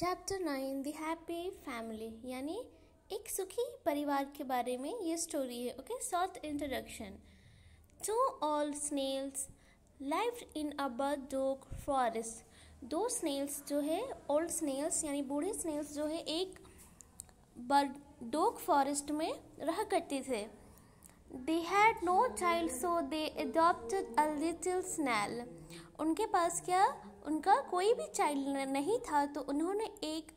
Chapter nine the happy family यानी एक सुखी परिवार के बारे में ये स्टोरी है okay short introduction to all snails live in a burdock forest दो स्नेल्स जो है ओल्ड स्नेल्स यानी बूढ़े स्नेल्स जो है एक बर्ड डोग फॉरेस्ट में रहा करते थे they had no child so they adopted a little snail उनके पास क्या उनका कोई भी चाइल्ड नहीं था तो उन्होंने एक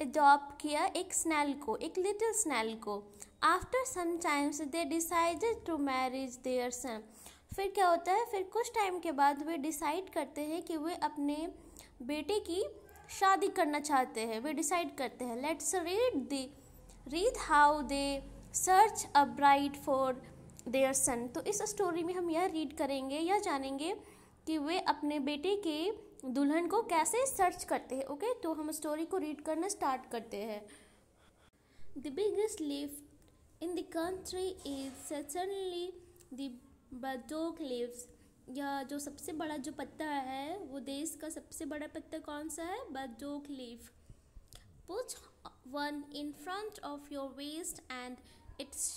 अडॉप्ट किया एक स्नेल को एक लिटिल स्नेल को after some times they decided to marriage their son फिर क्या होता है फिर कुछ टाइम के बाद वे डिसाइड करते हैं कि वे अपने बेटे की शादी करना चाहते हैं वे डिसाइड करते हैं let's read the read how they search a bride for their son तो इस स्टोरी में हम यह रीड करेंगे यह जानेंगे कि वे अपने बेटे के दुल्हन को कैसे सर्च करते हैं ओके तो हम स्टोरी को रीड करना स्टार्ट करते हैं the biggest leaf in the country is suddenly the burdock leaves या जो सबसे बड़ा जो पत्ता है वो देश का सबसे बड़ा पत्ता कौन सा है burdock leaf put one in front of your waist and it's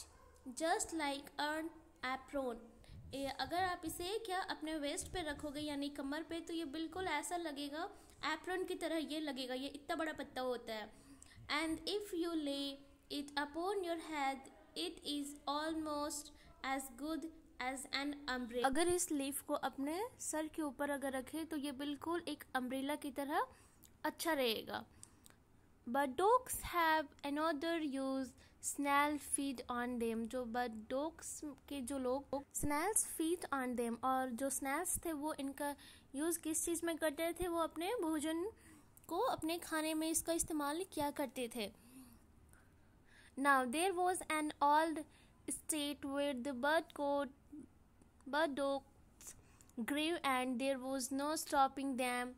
just like an apron अगर आप इसे क्या अपने वेस्ट पे रखोगे यानी कमर पे तो ये बिल्कुल ऐसा लगेगा एप्रन की तरह ये लगेगा ये इतना बड़ा पत्ता होता है and if you lay it upon your head it is almost as good as an umbrella अगर इस लीफ को अपने सर के ऊपर अगर रखें तो ये बिल्कुल एक अम्ब्रेला की तरह अच्छा रहेगा but docks have another use snail feed on them जो बट डॉग्स के जो लोग स्नैल्स फीड ऑन डेम और जो स्नैल्स थे वो इनका यूज़ किस चीज़ में करते थे वो अपने भोजन को अपने खाने में इसका इस्तेमाल किया करते थे now there was an old estate where the burdock burdocks grew and there was no stopping them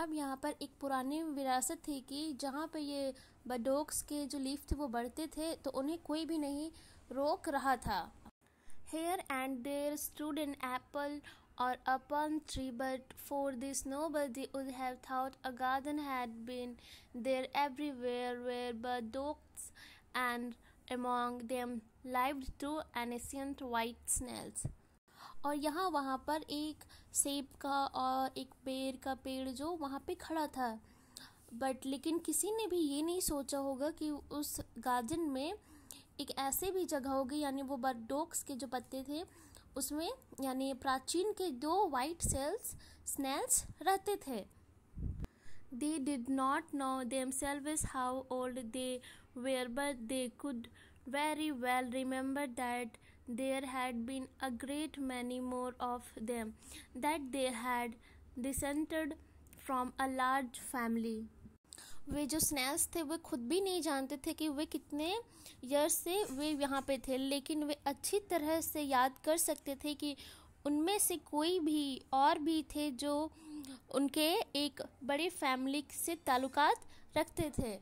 अब यहाँ पर एक पुरानी विरासत थी कि जहाँ पर ये बडोक्स के जो लीफ थे वो बढ़ते थे तो उन्हें कोई भी नहीं रोक रहा था here and there stood an apple और a plum tree but for the snow body was have thought a garden had been there everywhere were burdocks and among them live two ancient white snails और यहाँ वहाँ पर एक सेब का और एक पेड़ का पेड़ जो वहाँ पे खड़ा था बट लेकिन किसी ने भी ये नहीं सोचा होगा कि उस गार्डन में एक ऐसे भी जगह होगी यानी वो बर्डोक्स के जो पत्ते थे उसमें यानी प्राचीन के दो वाइट सेल्स स्नेल्स रहते थे they did not know themselves how old they were but they could very well remember that there had been a great many more of them that they had descended from a large family वे जो snails थे वे खुद भी नहीं जानते थे कि वे कितने ईयर्स से वे यहाँ पे थे लेकिन वे अच्छी तरह से याद कर सकते थे कि उनमें से कोई भी और भी थे जो उनके एक बड़े फैमिली से ताल्लुक रखते थे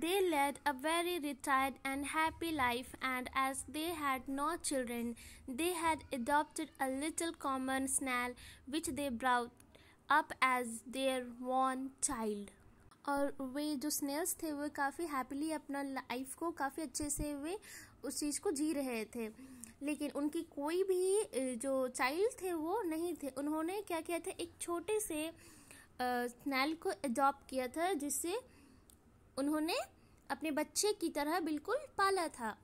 they led a very retired and happy life and as they had no children they had adopted a little common snail which they brought up as their one child और वे जो स्नेल्स थे वे काफ़ी happily अपना life को काफ़ी अच्छे से वे उस चीज़ को जी रहे थे लेकिन उनकी कोई भी जो चाइल्ड थे वो नहीं थे उन्होंने क्या किया था एक छोटे से स्नैल को एडॉप्ट किया था जिससे उन्होंने अपने बच्चे की तरह बिल्कुल पाला था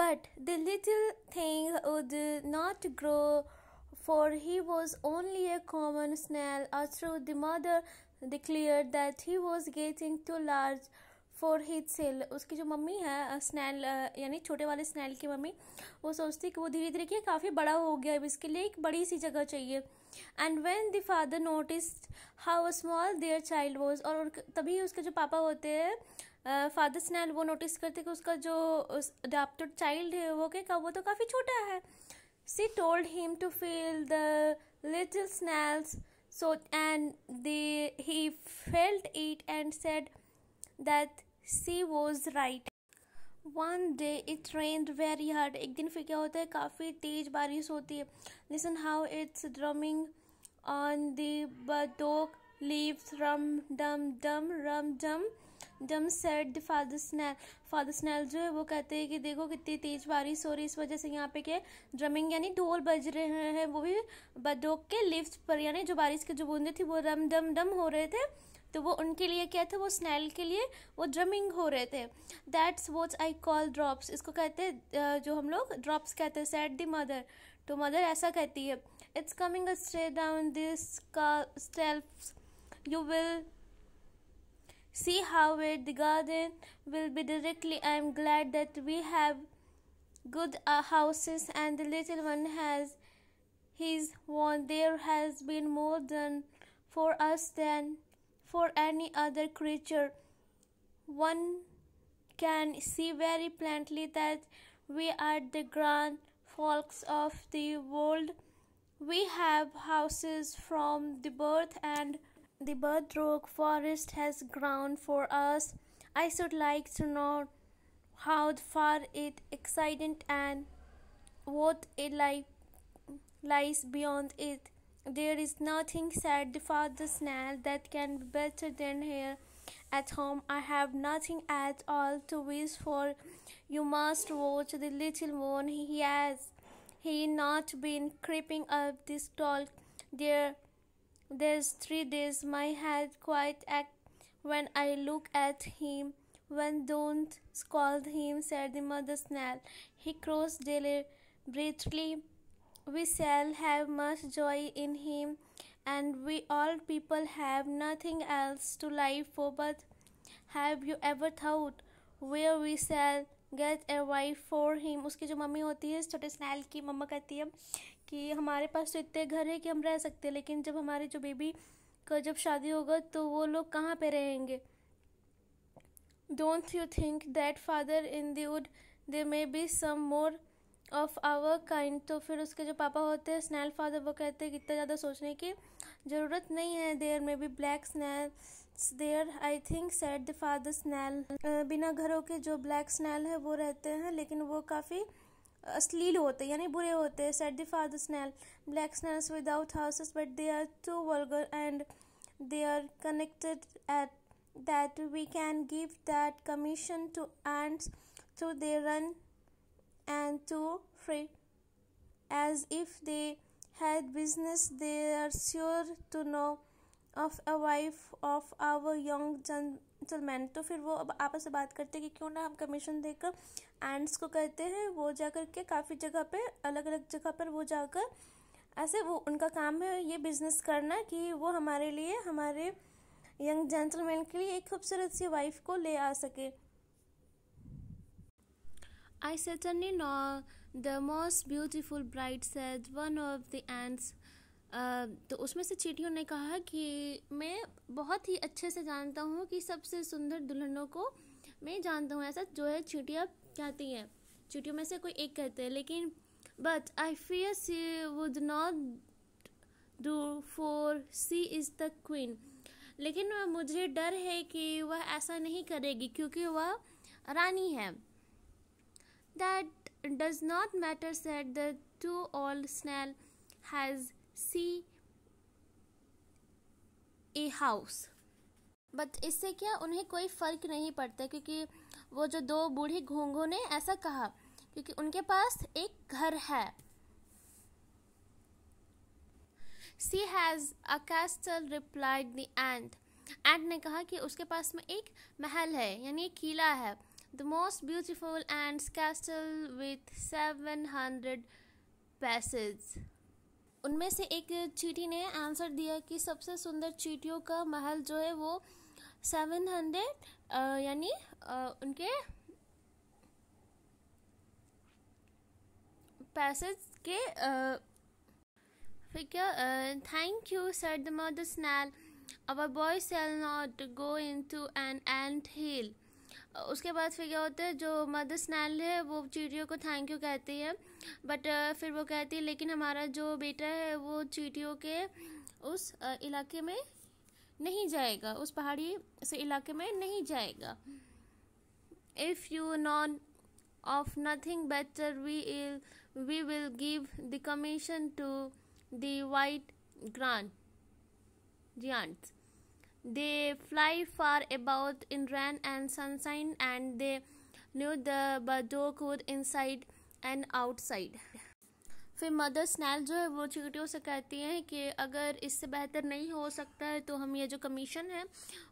but the little thing would not grow he was only a common snail snail. Although the mother declared that he was getting too large for he shell उसकी जो मम्मी है स्नैल यानी छोटे वाले स्नैल की मम्मी वो सोचती कि वो धीरे धीरे क्या काफ़ी बड़ा हो गया अब इसके लिए एक बड़ी सी जगह चाहिए and when the father notice how small their child was और तभी उसके जो पापा होते हैं फादर स्नैल वो नोटिस करते कि उसका जो अडाप्टड चाइल्ड है वो क्या वो तो काफ़ी छोटा है she told him to feel the little snails so and they he felt it and said that she was right one day it rained very hard ek din fir kya hota hai kafi tez barish hoti hai listen how it's drumming on the badok leaves rum dum dum rum dum जम the father snail father snail जो है वो कहते हैं कि देखो कितनी तेज बारिश हो रही है इस वजह से यहाँ पे क्या ड्रमिंग यानी ढोल बज रहे हैं वो भी बदोक के लिफ्ट पर यानी जो बारिश की जो बूंदे थी वो रम डम डम हो रहे थे तो वो उनके लिए क्या था वो स्नैल के लिए वो ड्रमिंग हो रहे थे that's what I call drops इसको कहते हैं जो हम लोग ड्रॉप्स कहते हैं सेट द मदर तो मदर ऐसा कहती है it's coming straight down this का itself you will See how where the garden will be directly. I am glad that we have good uh, houses and the little one has his one. There has been more than for us than for any other creature. One can see very plainly that we are the grand folks of the world. We have houses from the birth and the Budrook Forest has grown for us. I should like to know how far it extends and what it li- lies beyond it. There is nothing, said the snail, that can be better than here at home. I have nothing at all to wish for. You must watch the little one. He has he not been creeping up this tall. There these three days my head quite act when I look at him. When don't scold him, said the mother snail. He crows deliberately. We shall have much joy in him, and we all people have nothing else to live for. But have you ever thought where we shall get a wife for him? उसकी जो mummy होती है छोटे snail की मम्मा कहती है कि हमारे पास तो इतने घर है कि हम रह सकते हैं लेकिन जब हमारे जो बेबी का जब शादी होगा तो वो लोग कहाँ पे रहेंगे don't you think that father in the wood they may be some more of our kind तो फिर उसके जो पापा होते हैं स्नैल फादर वो कहते हैं कि इतना ज़्यादा सोचने की ज़रूरत नहीं है there may be black snail there I think said the father snail बिना घरों के जो ब्लैक स्नैल है वो रहते हैं लेकिन वो काफ़ी अश्लील होते यानी बुरे होते हैं said the father snail black snails without houses but they are too vulgar they are connected at that we can give that commission to ants to they run and to free as if they had business they are sure to know of a wife of our young चल मैंने तो फिर वो अब आपस में बात करते हैं कि क्यों ना हम कमीशन देकर एंड्स को कहते हैं वो जा कर के काफ़ी जगह पे अलग अलग जगह पर वो जाकर ऐसे वो उनका काम है ये बिजनेस करना कि वो हमारे लिए हमारे यंग जेंटलमैन के लिए एक खूबसूरत सी वाइफ को ले आ सके I certainly know the most beautiful bride said one of the ants तो उसमें से चीटियों ने कहा कि मैं बहुत ही अच्छे से जानता हूँ कि सबसे सुंदर दुल्हनों को मैं जानता हूँ ऐसा जो है चीटियाँ कहती हैं चीटियों में से कोई एक कहते हैं लेकिन but I she would not do for she is the queen लेकिन मुझे डर है कि वह ऐसा नहीं करेगी क्योंकि वह रानी है that does not matter said the two old snail has she a house but इससे क्या उन्हें कोई फर्क नहीं पड़ता क्योंकि वो जो दो बूढ़ी घोंघों ने ऐसा कहा क्योंकि उनके पास एक घर है she has a castle replied the ant ant ने कहा कि उसके पास में एक महल है यानी एक किला है the most beautiful ant castle with seven hundred passage उनमें से एक चीटी ने आंसर दिया कि सबसे सुंदर चीटियों का महल जो है वो सेवन हंड्रेड यानी उनके पैसेज के फिर thank you sir the mother snail boy shall not go into an ant hill उसके बाद फिर क्या होता है जो मदर स्नैल है वो चीटियों को थैंक यू कहती है बट फिर वो कहती है लेकिन हमारा जो बेटा है वो चीटियों के उस इलाके में नहीं जाएगा उस पहाड़ी से इलाके में नहीं जाएगा if you know of nothing better we will we will give the commission to the white grant giants They fly far about in rain and sunshine and they knew the बर्डों could inside and outside. फिर mother snail जो है वो चिकटियों से कहती हैं कि अगर इससे बेहतर नहीं हो सकता है तो हम ये जो कमीशन है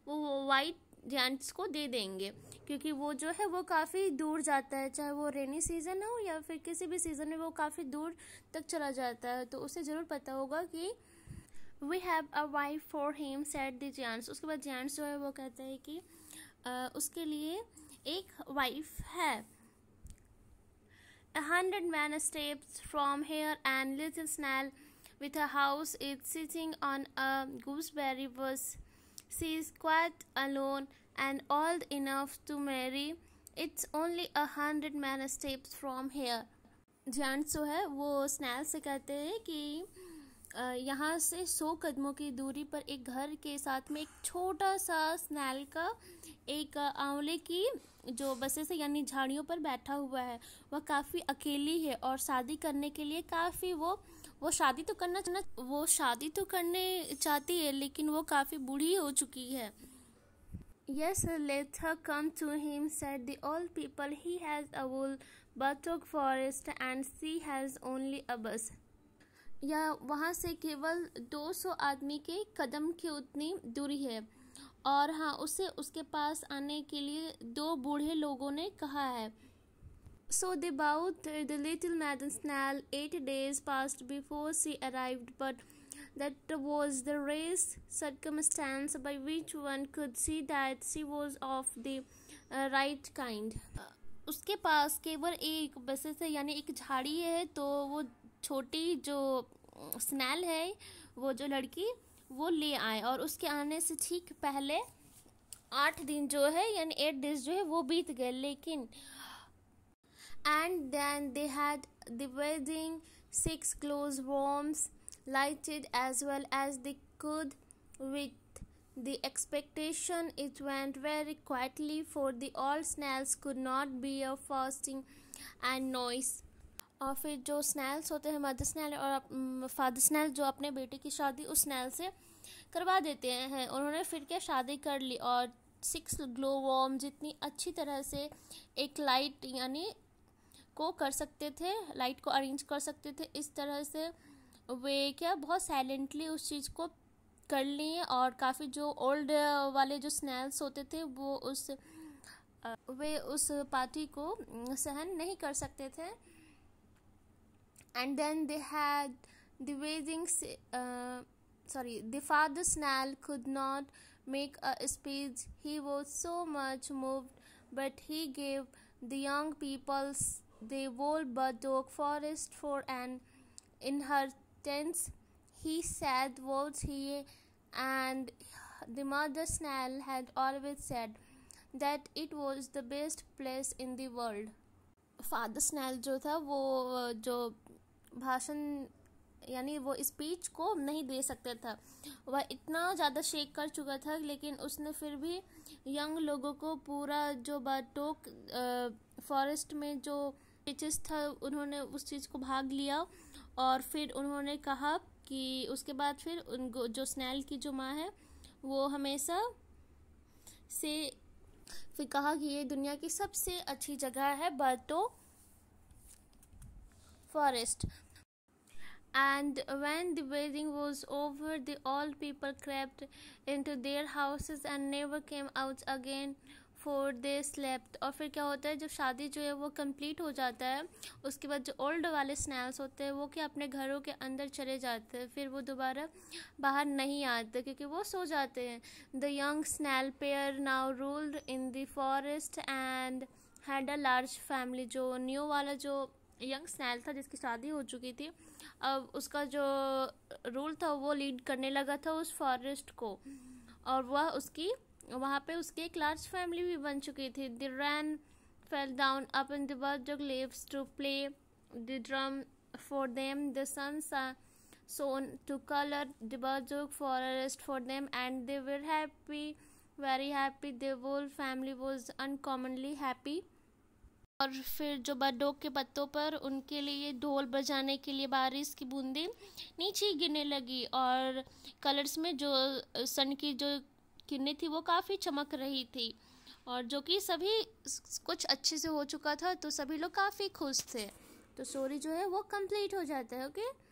वो वाइट जेंट्स को दे देंगे क्योंकि वो जो है वो काफ़ी दूर जाता है चाहे वो रेनी सीज़न हो या फिर किसी भी सीज़न में वो काफ़ी दूर तक चला जाता है तो उसे ज़रूर पता होगा कि we have a wife for him said the gnats उसके बाद जेंट्स जो है वो कहते हैं कि आ, उसके लिए एक वाइफ है a hundred men steps from here and little Snell with a house is sitting on a gooseberry bush. She is quite alone and old enough to marry. It's only a hundred men steps from here. Gnats जो है वो snail से कहते हैं कि यहाँ से सौ कदमों की दूरी पर एक घर के साथ में एक छोटा सा स्नैल का एक आंवले की जो बसेस है यानी झाड़ियों पर बैठा हुआ है वह काफ़ी अकेली है और शादी करने के लिए काफ़ी वो वो शादी तो करना चाहना वो शादी तो करने चाहती है लेकिन वो काफ़ी बूढ़ी हो चुकी है Yes, let her come to him, said the old people. He has a wool buttock forest and she has only a bus. या वहाँ से केवल 200 आदमी के कदम की उतनी दूरी है और हाँ उसे उसके पास आने के लिए दो बूढ़े लोगों ने कहा है so the brought the little maiden snail eight days past before she arrived but that was the race circumstance by which one could see that she was of the right kind उसके पास केवल एक buses है यानी एक झाड़ी है तो वो छोटी जो स्नैल है वो जो लड़की वो ले आए और उसके आने से ठीक पहले आठ दिन जो है यानी एट डेज जो है वो बीत गए लेकिन and then they had the wedding six glow worms lighted as well as the could with the expectation it went very quietly for the old snails could not be a fasting and noise और फिर जो snails होते हैं mother snail और father snail जो अपने बेटे की शादी उस स्नैल से करवा देते हैं उन्होंने फिर क्या शादी कर ली और सिक्स ग्लो वॉर्म जितनी अच्छी तरह से एक लाइट यानी को कर सकते थे लाइट को अरेंज कर सकते थे इस तरह से वे क्या बहुत साइलेंटली उस चीज़ को कर लिए और काफ़ी जो ओल्ड वाले जो स्नैल्स होते थे वो उस वे उस पार्टी को सहन नहीं कर सकते थे and then they had the weddings. uh, sorry the father snell could not make a speech he was so much moved but he gave the young people the whole burdock forest for an inheritance he said words he and the mother snell had always said that it was the best place in the world Father snail, जो था वो भाषण यानी वो speech को नहीं दे सकता था वह इतना ज़्यादा शेक कर चुका था लेकिन उसने फिर भी यंग लोगों को पूरा जो बाटोक फॉरेस्ट में जो पिचेस था उन्होंने उस चीज़ को भाग लिया और फिर उन्होंने कहा कि उसके बाद फिर उनको जो स्नैल की जो माँ है वो हमेशा से फिर कहा कि ये दुनिया की सबसे अच्छी जगह है burdock forest And when the wedding was over, the old people crept into their houses and never came out again. For they slept और फिर क्या होता है जब शादी जो है वो कंप्लीट हो जाता है उसके बाद जो ओल्ड वाले स्नैल्स होते हैं वो क्या अपने घरों के अंदर चले जाते हैं फिर वो दोबारा बाहर नहीं आते क्योंकि वो सो जाते हैं the young snail pair now ruled in the forest and had a large family जो न्यू वाला जो यंग स्नैल था जिसकी शादी हो चुकी थी अब उसका जो रूल था वो लीड करने लगा था उस फॉरेस्ट को और वह उसकी वहाँ पे उसकी एक लार्ज फैमिली भी बन चुकी थी the rain fell down up in third जो leaves to play the drum for them the sun shone to colour the burdock forest for them and they were happy very happy the whole family was uncommonly happy और फिर जो बडोक के पत्तों पर उनके लिए ढोल बजाने के लिए बारिश की बूंदें नीचे गिरने लगी और कलर्स में जो सन की जो किरणें थी वो काफ़ी चमक रही थी और जो कि सभी कुछ अच्छे से हो चुका था तो सभी लोग काफ़ी खुश थे तो स्टोरी जो है वो कंप्लीट हो जाता है ओके